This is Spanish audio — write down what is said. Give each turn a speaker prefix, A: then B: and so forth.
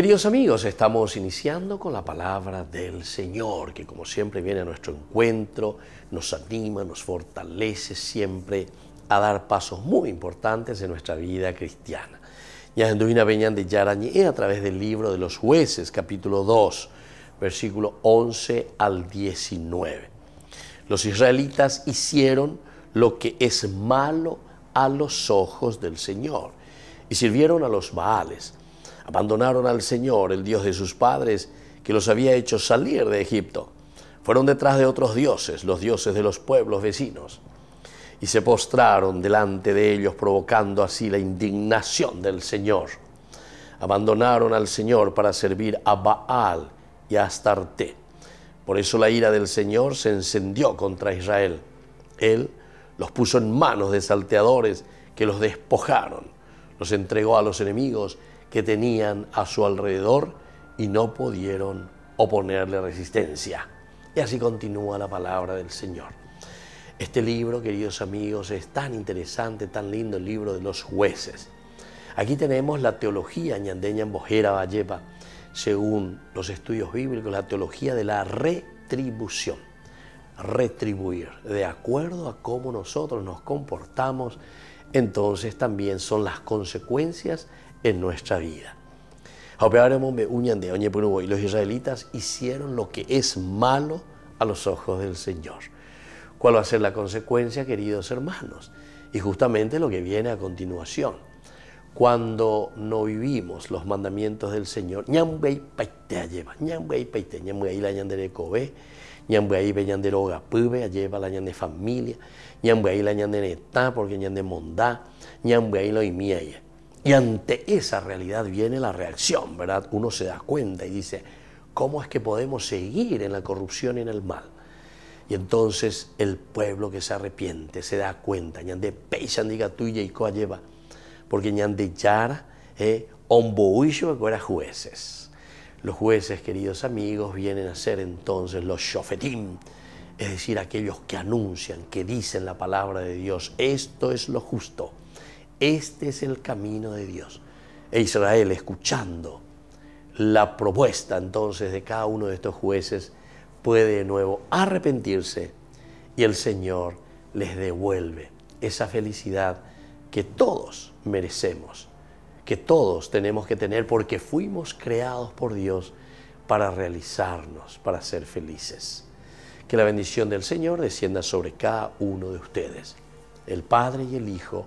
A: Queridos amigos, estamos iniciando con la palabra del Señor, que como siempre viene a nuestro encuentro, nos anima, nos fortalece siempre a dar pasos muy importantes en nuestra vida cristiana. y Beñan de Yarañé a través del libro de los jueces, capítulo 2, versículo 11 al 19. Los israelitas hicieron lo que es malo a los ojos del Señor y sirvieron a los Baales Abandonaron al Señor, el Dios de sus padres, que los había hecho salir de Egipto. Fueron detrás de otros dioses, los dioses de los pueblos vecinos, y se postraron delante de ellos, provocando así la indignación del Señor. Abandonaron al Señor para servir a Baal y a Astarte. Por eso la ira del Señor se encendió contra Israel. Él los puso en manos de salteadores que los despojaron, los entregó a los enemigos que tenían a su alrededor y no pudieron oponerle resistencia. Y así continúa la palabra del Señor. Este libro, queridos amigos, es tan interesante, tan lindo el libro de los jueces. Aquí tenemos la teología ñandeña en Bojera Vallepa, según los estudios bíblicos, la teología de la retribución. Retribuir, de acuerdo a cómo nosotros nos comportamos, entonces también son las consecuencias en nuestra vida. Y los israelitas hicieron lo que es malo a los ojos del Señor. ¿Cuál va a ser la consecuencia, queridos hermanos? Y justamente lo que viene a continuación. Cuando no vivimos los mandamientos del Señor, familia, porque y ante esa realidad viene la reacción, ¿verdad? Uno se da cuenta y dice, ¿cómo es que podemos seguir en la corrupción y en el mal? Y entonces el pueblo que se arrepiente se da cuenta, ñande peisan diga tuya y coa lleva, porque ñande yara, eh, ombohuillo que era jueces. Los jueces, queridos amigos, vienen a ser entonces los shofetim, es decir, aquellos que anuncian, que dicen la palabra de Dios, esto es lo justo este es el camino de Dios. E Israel, escuchando la propuesta entonces de cada uno de estos jueces, puede de nuevo arrepentirse y el Señor les devuelve esa felicidad que todos merecemos, que todos tenemos que tener porque fuimos creados por Dios para realizarnos, para ser felices. Que la bendición del Señor descienda sobre cada uno de ustedes, el Padre y el Hijo,